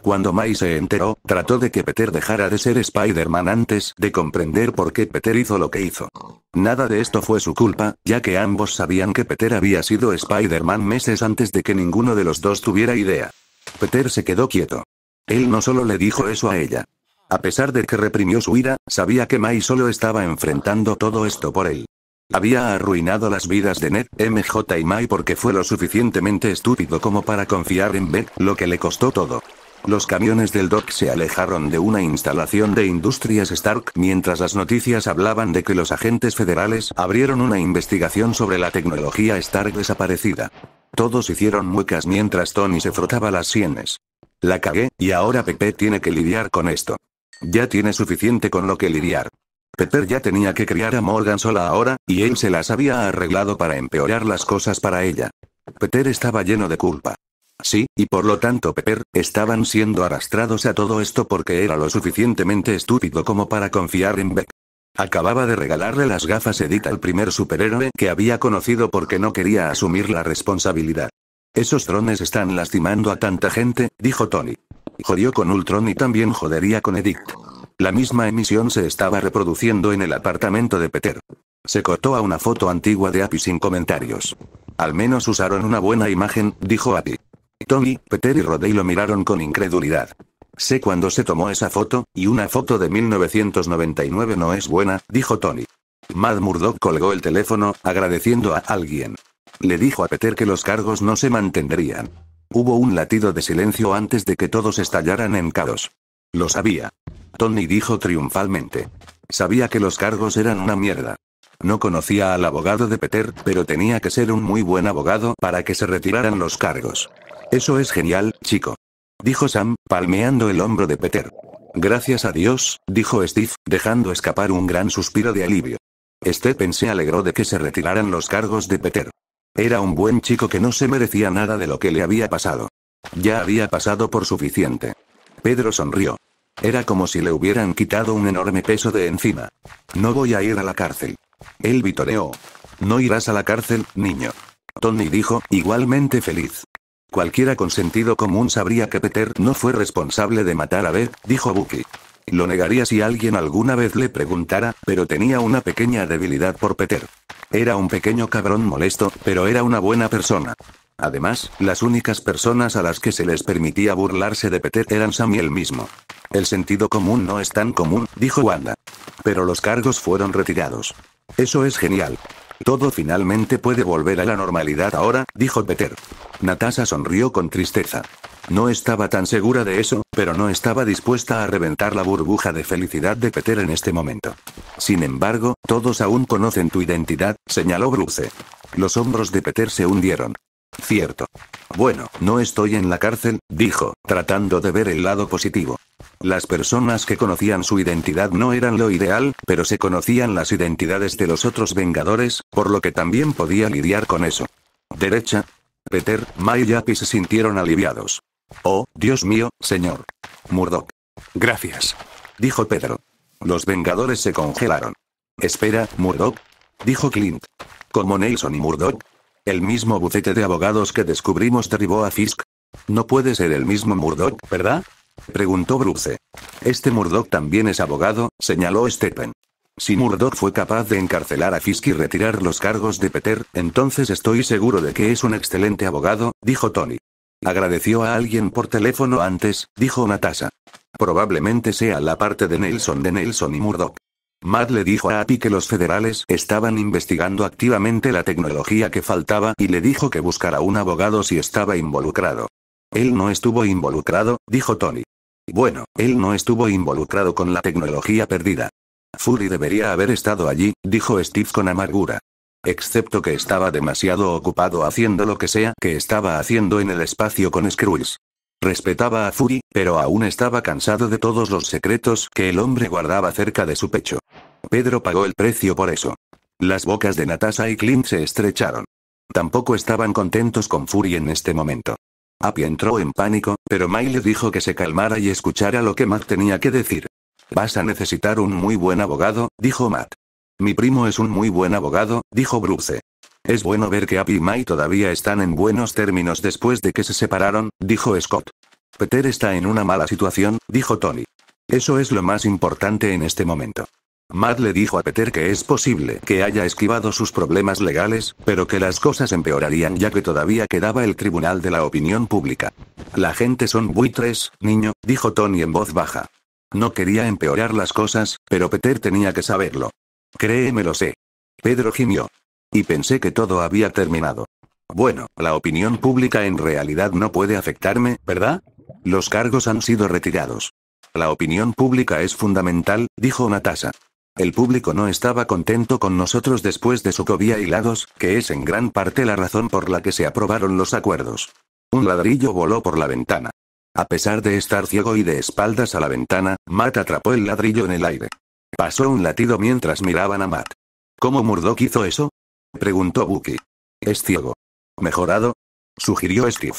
Cuando Mai se enteró, trató de que Peter dejara de ser Spider-Man antes de comprender por qué Peter hizo lo que hizo. Nada de esto fue su culpa, ya que ambos sabían que Peter había sido Spider-Man meses antes de que ninguno de los dos tuviera idea. Peter se quedó quieto. Él no solo le dijo eso a ella. A pesar de que reprimió su ira, sabía que Mai solo estaba enfrentando todo esto por él. Había arruinado las vidas de Ned, MJ y Mai porque fue lo suficientemente estúpido como para confiar en Beck, lo que le costó todo. Los camiones del DOC se alejaron de una instalación de Industrias Stark mientras las noticias hablaban de que los agentes federales abrieron una investigación sobre la tecnología Stark desaparecida. Todos hicieron muecas mientras Tony se frotaba las sienes. La cagué, y ahora Pepe tiene que lidiar con esto. Ya tiene suficiente con lo que lidiar. Pepper ya tenía que criar a Morgan sola ahora, y él se las había arreglado para empeorar las cosas para ella. Peter estaba lleno de culpa. Sí, y por lo tanto Pepper, estaban siendo arrastrados a todo esto porque era lo suficientemente estúpido como para confiar en Beck. Acababa de regalarle las gafas Edith al primer superhéroe que había conocido porque no quería asumir la responsabilidad. Esos drones están lastimando a tanta gente, dijo Tony. Jodió con Ultron y también jodería con Edith. La misma emisión se estaba reproduciendo en el apartamento de Peter. Se cortó a una foto antigua de Api sin comentarios. Al menos usaron una buena imagen, dijo Api. «Tony, Peter y Rodey lo miraron con incredulidad. Sé cuándo se tomó esa foto, y una foto de 1999 no es buena, dijo Tony. Mad Murdock colgó el teléfono, agradeciendo a alguien. Le dijo a Peter que los cargos no se mantendrían. Hubo un latido de silencio antes de que todos estallaran en caos. Lo sabía. Tony dijo triunfalmente. Sabía que los cargos eran una mierda. No conocía al abogado de Peter, pero tenía que ser un muy buen abogado para que se retiraran los cargos. Eso es genial, chico. Dijo Sam, palmeando el hombro de Peter. Gracias a Dios, dijo Steve, dejando escapar un gran suspiro de alivio. Stephen se alegró de que se retiraran los cargos de Peter. Era un buen chico que no se merecía nada de lo que le había pasado. Ya había pasado por suficiente. Pedro sonrió. Era como si le hubieran quitado un enorme peso de encima. No voy a ir a la cárcel. Él vitoreó. No irás a la cárcel, niño. Tony dijo, igualmente feliz. Cualquiera con sentido común sabría que Peter no fue responsable de matar a Beth, dijo Bucky. Lo negaría si alguien alguna vez le preguntara, pero tenía una pequeña debilidad por Peter. Era un pequeño cabrón molesto, pero era una buena persona. Además, las únicas personas a las que se les permitía burlarse de Peter eran Sam y él mismo. El sentido común no es tan común, dijo Wanda. Pero los cargos fueron retirados. Eso es genial. Todo finalmente puede volver a la normalidad ahora, dijo Peter. Natasha sonrió con tristeza. No estaba tan segura de eso, pero no estaba dispuesta a reventar la burbuja de felicidad de Peter en este momento. Sin embargo, todos aún conocen tu identidad, señaló Bruce. Los hombros de Peter se hundieron. Cierto. Bueno, no estoy en la cárcel, dijo, tratando de ver el lado positivo. Las personas que conocían su identidad no eran lo ideal, pero se conocían las identidades de los otros Vengadores, por lo que también podía lidiar con eso. Derecha. Peter, May y Happy se sintieron aliviados. Oh, Dios mío, señor. Murdock. Gracias. Dijo Pedro. Los Vengadores se congelaron. Espera, Murdock. Dijo Clint. Como Nelson y Murdock? El mismo bucete de abogados que descubrimos derribó a Fisk. No puede ser el mismo Murdock, ¿verdad? Preguntó Bruce. Este Murdoch también es abogado, señaló Stephen. Si Murdoch fue capaz de encarcelar a Fisk y retirar los cargos de Peter, entonces estoy seguro de que es un excelente abogado, dijo Tony. Agradeció a alguien por teléfono antes, dijo Natasha. Probablemente sea la parte de Nelson de Nelson y Murdoch. Matt le dijo a Api que los federales estaban investigando activamente la tecnología que faltaba y le dijo que buscara un abogado si estaba involucrado. Él no estuvo involucrado, dijo Tony. Bueno, él no estuvo involucrado con la tecnología perdida. Fury debería haber estado allí, dijo Steve con amargura. Excepto que estaba demasiado ocupado haciendo lo que sea que estaba haciendo en el espacio con Skrulls. Respetaba a Fury, pero aún estaba cansado de todos los secretos que el hombre guardaba cerca de su pecho. Pedro pagó el precio por eso. Las bocas de Natasha y Clint se estrecharon. Tampoco estaban contentos con Fury en este momento. Appy entró en pánico, pero May le dijo que se calmara y escuchara lo que Matt tenía que decir. Vas a necesitar un muy buen abogado, dijo Matt. Mi primo es un muy buen abogado, dijo Bruce. Es bueno ver que Appy y May todavía están en buenos términos después de que se separaron, dijo Scott. Peter está en una mala situación, dijo Tony. Eso es lo más importante en este momento. Matt le dijo a Peter que es posible que haya esquivado sus problemas legales, pero que las cosas empeorarían ya que todavía quedaba el tribunal de la opinión pública. La gente son buitres, niño, dijo Tony en voz baja. No quería empeorar las cosas, pero Peter tenía que saberlo. Créeme lo sé. Pedro gimió. Y pensé que todo había terminado. Bueno, la opinión pública en realidad no puede afectarme, ¿verdad? Los cargos han sido retirados. La opinión pública es fundamental, dijo Natasha. El público no estaba contento con nosotros después de Socovia y lados, que es en gran parte la razón por la que se aprobaron los acuerdos. Un ladrillo voló por la ventana. A pesar de estar ciego y de espaldas a la ventana, Matt atrapó el ladrillo en el aire. Pasó un latido mientras miraban a Matt. ¿Cómo Murdoch hizo eso? preguntó Bucky. ¿Es ciego? ¿Mejorado? sugirió Steve.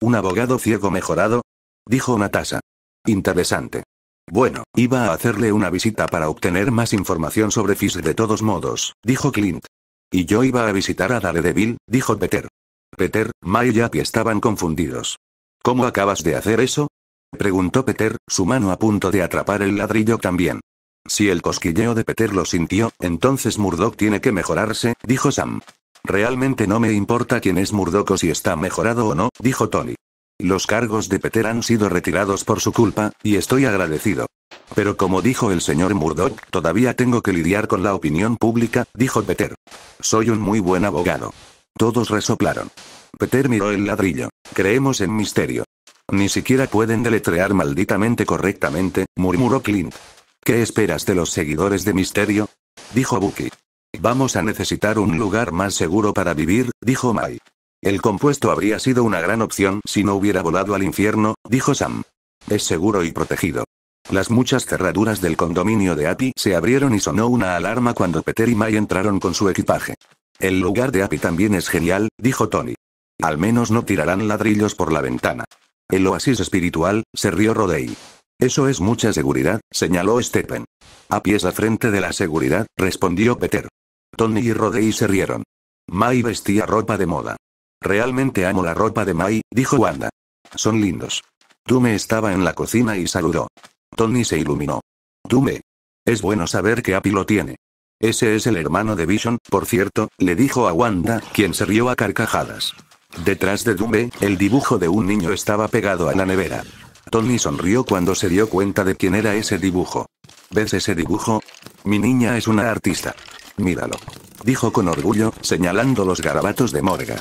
¿Un abogado ciego mejorado? dijo Natasha. Interesante. Bueno, iba a hacerle una visita para obtener más información sobre Fisk de todos modos, dijo Clint. Y yo iba a visitar a Daredevil, dijo Peter. Peter, Maya y Appy estaban confundidos. ¿Cómo acabas de hacer eso? preguntó Peter, su mano a punto de atrapar el ladrillo también. Si el cosquilleo de Peter lo sintió, entonces Murdoch tiene que mejorarse, dijo Sam. Realmente no me importa quién es Murdoch o si está mejorado o no, dijo Tony. Los cargos de Peter han sido retirados por su culpa, y estoy agradecido. Pero como dijo el señor Murdoch, todavía tengo que lidiar con la opinión pública, dijo Peter. Soy un muy buen abogado. Todos resoplaron. Peter miró el ladrillo. Creemos en misterio. Ni siquiera pueden deletrear malditamente correctamente, murmuró Clint. ¿Qué esperas de los seguidores de misterio? Dijo Bucky. Vamos a necesitar un lugar más seguro para vivir, dijo Mai. El compuesto habría sido una gran opción si no hubiera volado al infierno, dijo Sam. Es seguro y protegido. Las muchas cerraduras del condominio de Api se abrieron y sonó una alarma cuando Peter y May entraron con su equipaje. El lugar de Api también es genial, dijo Tony. Al menos no tirarán ladrillos por la ventana. El oasis espiritual, se rió Rodey. Eso es mucha seguridad, señaló Stephen. A pies la frente de la seguridad, respondió Peter. Tony y Rodey se rieron. May vestía ropa de moda. Realmente amo la ropa de Mai, dijo Wanda. Son lindos. Dume estaba en la cocina y saludó. Tony se iluminó. Dume. Es bueno saber que Api lo tiene. Ese es el hermano de Vision, por cierto, le dijo a Wanda, quien se rió a carcajadas. Detrás de Dume, el dibujo de un niño estaba pegado a la nevera. Tony sonrió cuando se dio cuenta de quién era ese dibujo. ¿Ves ese dibujo? Mi niña es una artista. Míralo. Dijo con orgullo, señalando los garabatos de Morgan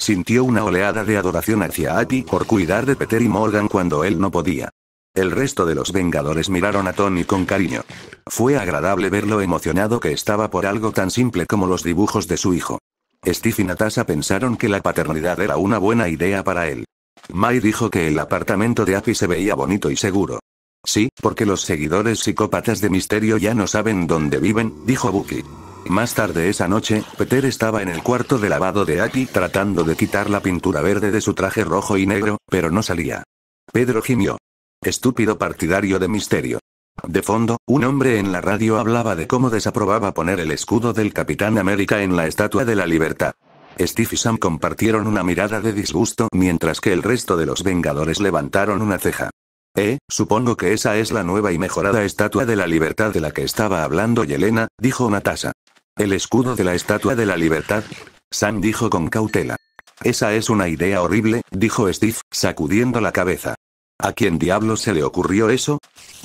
sintió una oleada de adoración hacia Api por cuidar de Peter y Morgan cuando él no podía. El resto de los Vengadores miraron a Tony con cariño. Fue agradable ver lo emocionado que estaba por algo tan simple como los dibujos de su hijo. Steve y Natasha pensaron que la paternidad era una buena idea para él. Mai dijo que el apartamento de Api se veía bonito y seguro. Sí, porque los seguidores psicópatas de Misterio ya no saben dónde viven, dijo Bucky. Más tarde esa noche, Peter estaba en el cuarto de lavado de Aki tratando de quitar la pintura verde de su traje rojo y negro, pero no salía. Pedro gimió. Estúpido partidario de misterio. De fondo, un hombre en la radio hablaba de cómo desaprobaba poner el escudo del Capitán América en la Estatua de la Libertad. Steve y Sam compartieron una mirada de disgusto mientras que el resto de los Vengadores levantaron una ceja. Eh, supongo que esa es la nueva y mejorada Estatua de la Libertad de la que estaba hablando Yelena, dijo Natasha. El escudo de la Estatua de la Libertad. San dijo con cautela. Esa es una idea horrible, dijo Steve, sacudiendo la cabeza. ¿A quién diablos se le ocurrió eso?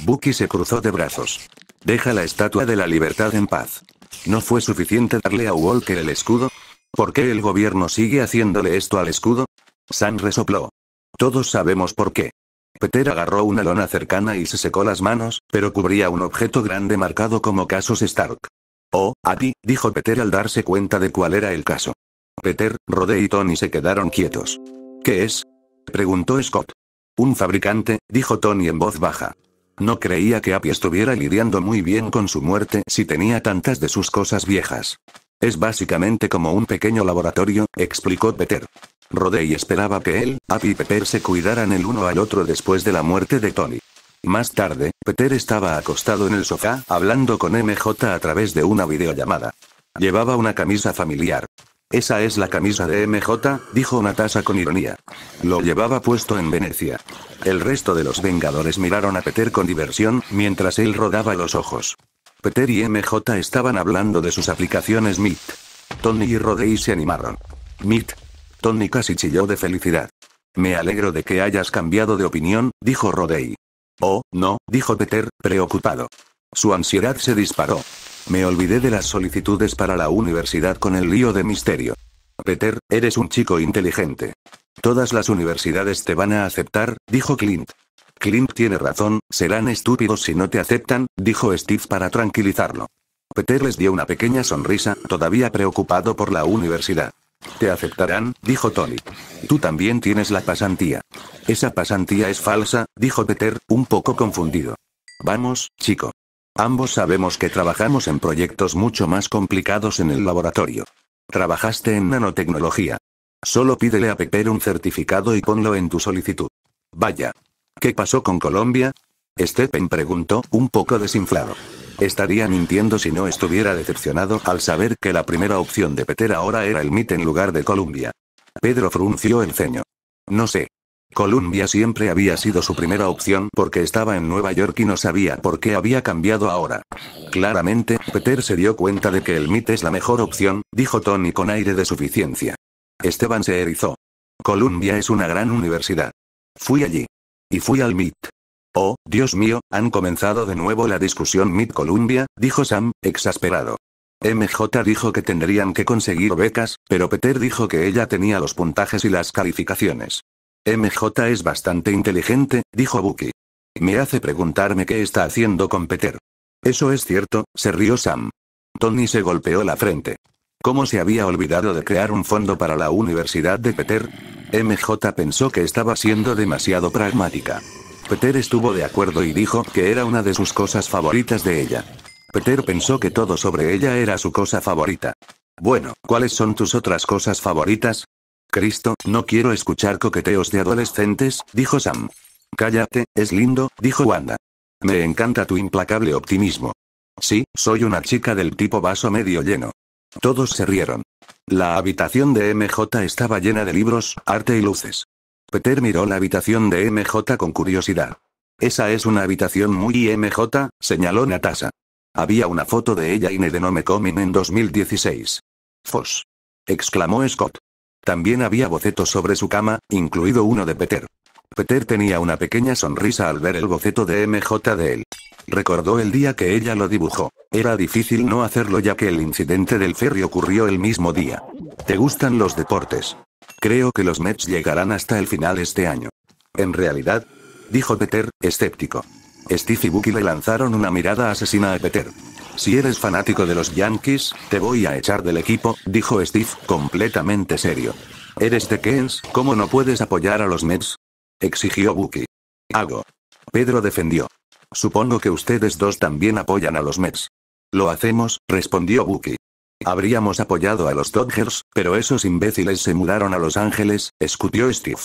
Bucky se cruzó de brazos. Deja la Estatua de la Libertad en paz. ¿No fue suficiente darle a Walker el escudo? ¿Por qué el gobierno sigue haciéndole esto al escudo? Sam resopló. Todos sabemos por qué. Peter agarró una lona cercana y se secó las manos, pero cubría un objeto grande marcado como Casos Stark. Oh, Api, dijo Peter al darse cuenta de cuál era el caso. Peter, Rodé y Tony se quedaron quietos. ¿Qué es? preguntó Scott. Un fabricante, dijo Tony en voz baja. No creía que api estuviera lidiando muy bien con su muerte si tenía tantas de sus cosas viejas. Es básicamente como un pequeño laboratorio, explicó Peter. y esperaba que él, api y Pepper se cuidaran el uno al otro después de la muerte de Tony. Más tarde, Peter estaba acostado en el sofá, hablando con MJ a través de una videollamada. Llevaba una camisa familiar. Esa es la camisa de MJ, dijo Natasha con ironía. Lo llevaba puesto en Venecia. El resto de los Vengadores miraron a Peter con diversión, mientras él rodaba los ojos. Peter y MJ estaban hablando de sus aplicaciones Meet. Tony y Rodey se animaron. Meet. Tony casi chilló de felicidad. Me alegro de que hayas cambiado de opinión, dijo Rodey. Oh, no, dijo Peter, preocupado. Su ansiedad se disparó. Me olvidé de las solicitudes para la universidad con el lío de misterio. Peter, eres un chico inteligente. Todas las universidades te van a aceptar, dijo Clint. Clint tiene razón, serán estúpidos si no te aceptan, dijo Steve para tranquilizarlo. Peter les dio una pequeña sonrisa, todavía preocupado por la universidad. Te aceptarán, dijo Tony. Tú también tienes la pasantía. Esa pasantía es falsa, dijo Peter, un poco confundido. Vamos, chico. Ambos sabemos que trabajamos en proyectos mucho más complicados en el laboratorio. Trabajaste en nanotecnología. Solo pídele a Peter un certificado y ponlo en tu solicitud. Vaya. ¿Qué pasó con Colombia? Stephen preguntó, un poco desinflado. Estaría mintiendo si no estuviera decepcionado al saber que la primera opción de Peter ahora era el MIT en lugar de Columbia. Pedro frunció el ceño. No sé. Columbia siempre había sido su primera opción porque estaba en Nueva York y no sabía por qué había cambiado ahora. Claramente, Peter se dio cuenta de que el MIT es la mejor opción, dijo Tony con aire de suficiencia. Esteban se erizó. Columbia es una gran universidad. Fui allí. Y fui al MIT. Oh, Dios mío, han comenzado de nuevo la discusión Mid Columbia, dijo Sam, exasperado. MJ dijo que tendrían que conseguir becas, pero Peter dijo que ella tenía los puntajes y las calificaciones. MJ es bastante inteligente, dijo Bucky. Me hace preguntarme qué está haciendo con Peter. Eso es cierto, se rió Sam. Tony se golpeó la frente. ¿Cómo se había olvidado de crear un fondo para la universidad de Peter? MJ pensó que estaba siendo demasiado pragmática. Peter estuvo de acuerdo y dijo que era una de sus cosas favoritas de ella. Peter pensó que todo sobre ella era su cosa favorita. Bueno, ¿cuáles son tus otras cosas favoritas? Cristo, no quiero escuchar coqueteos de adolescentes, dijo Sam. Cállate, es lindo, dijo Wanda. Me encanta tu implacable optimismo. Sí, soy una chica del tipo vaso medio lleno. Todos se rieron. La habitación de MJ estaba llena de libros, arte y luces. Peter miró la habitación de MJ con curiosidad. Esa es una habitación muy MJ, señaló Natasha. Había una foto de ella y me Comin en 2016. Fos. exclamó Scott. También había bocetos sobre su cama, incluido uno de Peter. Peter tenía una pequeña sonrisa al ver el boceto de MJ de él. Recordó el día que ella lo dibujó. Era difícil no hacerlo ya que el incidente del ferry ocurrió el mismo día. ¿Te gustan los deportes? Creo que los Mets llegarán hasta el final este año. En realidad, dijo Peter, escéptico. Steve y Bucky le lanzaron una mirada asesina a Peter. Si eres fanático de los Yankees, te voy a echar del equipo, dijo Steve, completamente serio. ¿Eres de Kens ¿Cómo no puedes apoyar a los Mets? exigió Bucky. Hago. Pedro defendió. Supongo que ustedes dos también apoyan a los Mets. Lo hacemos, respondió Bucky. Habríamos apoyado a los Dodgers, pero esos imbéciles se mudaron a Los Ángeles, escupió Steve.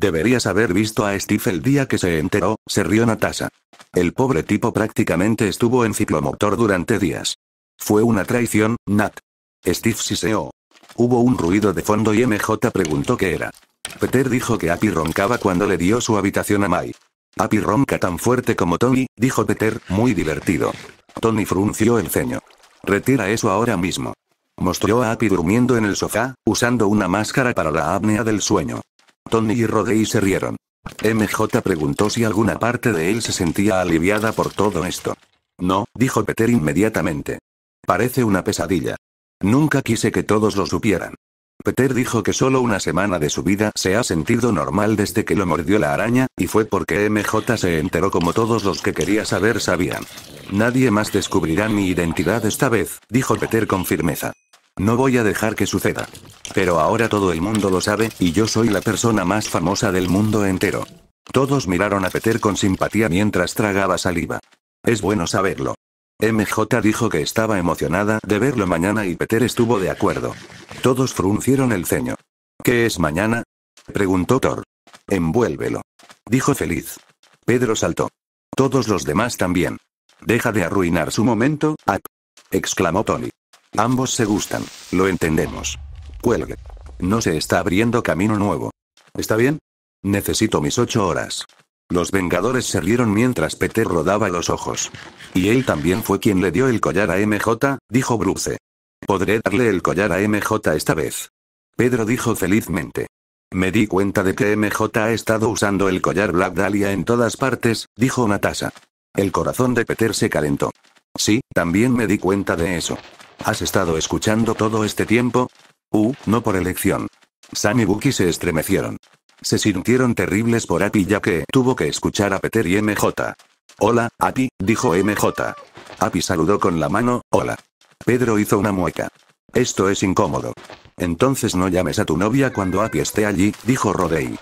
Deberías haber visto a Steve el día que se enteró, se rió Natasha. El pobre tipo prácticamente estuvo en ciclomotor durante días. Fue una traición, Nat. Steve siseó. Hubo un ruido de fondo y MJ preguntó qué era. Peter dijo que Api roncaba cuando le dio su habitación a Mai. Api ronca tan fuerte como Tony, dijo Peter, muy divertido. Tony frunció el ceño. Retira eso ahora mismo. Mostró a Api durmiendo en el sofá, usando una máscara para la apnea del sueño. Tony y Roddy se rieron. MJ preguntó si alguna parte de él se sentía aliviada por todo esto. No, dijo Peter inmediatamente. Parece una pesadilla. Nunca quise que todos lo supieran. Peter dijo que solo una semana de su vida se ha sentido normal desde que lo mordió la araña, y fue porque MJ se enteró como todos los que quería saber sabían. Nadie más descubrirá mi identidad esta vez, dijo Peter con firmeza. No voy a dejar que suceda. Pero ahora todo el mundo lo sabe, y yo soy la persona más famosa del mundo entero. Todos miraron a Peter con simpatía mientras tragaba saliva. Es bueno saberlo. MJ dijo que estaba emocionada de verlo mañana y Peter estuvo de acuerdo. Todos fruncieron el ceño. ¿Qué es mañana? preguntó Thor. Envuélvelo. Dijo feliz. Pedro saltó. Todos los demás también. Deja de arruinar su momento, exclamó Tony. Ambos se gustan, lo entendemos. Cuelgue. No se está abriendo camino nuevo. ¿Está bien? Necesito mis ocho horas. Los Vengadores se rieron mientras Peter rodaba los ojos. Y él también fue quien le dio el collar a MJ, dijo Bruce. Podré darle el collar a MJ esta vez. Pedro dijo felizmente. Me di cuenta de que MJ ha estado usando el collar Black Dahlia en todas partes, dijo Natasha. El corazón de Peter se calentó. Sí, también me di cuenta de eso. ¿Has estado escuchando todo este tiempo? Uh, no por elección. Sam y Bucky se estremecieron. Se sintieron terribles por Api ya que tuvo que escuchar a Peter y MJ. Hola, Api, dijo MJ. Api saludó con la mano, hola. Pedro hizo una mueca. Esto es incómodo. Entonces no llames a tu novia cuando Api esté allí, dijo Rodey.